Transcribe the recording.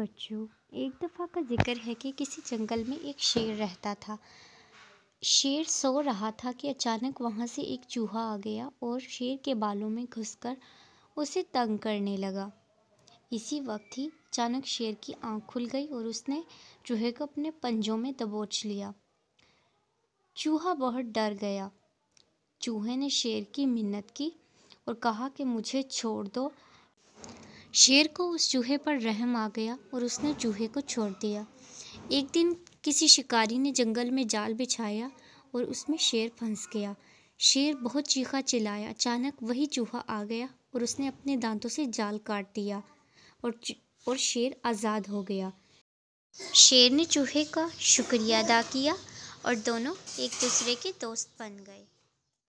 बच्चों एक दफ़ा का जिक्र है कि किसी जंगल में एक शेर रहता था शेर सो रहा था कि अचानक वहाँ से एक चूहा आ गया और शेर के बालों में घुसकर उसे तंग करने लगा इसी वक्त ही अचानक शेर की आंख खुल गई और उसने चूहे को अपने पंजों में दबोच लिया चूहा बहुत डर गया चूहे ने शेर की मिन्नत की और कहा कि मुझे छोड़ दो शेर को उस चूहे पर रहम आ गया और उसने चूहे को छोड़ दिया एक दिन किसी शिकारी ने जंगल में जाल बिछाया और उसमें शेर फंस गया शेर बहुत चीखा चिल्लाया अचानक वही चूहा आ गया और उसने अपने दांतों से जाल काट दिया और और शेर आज़ाद हो गया शेर ने चूहे का शुक्रिया अदा किया और दोनों एक दूसरे के दोस्त बन गए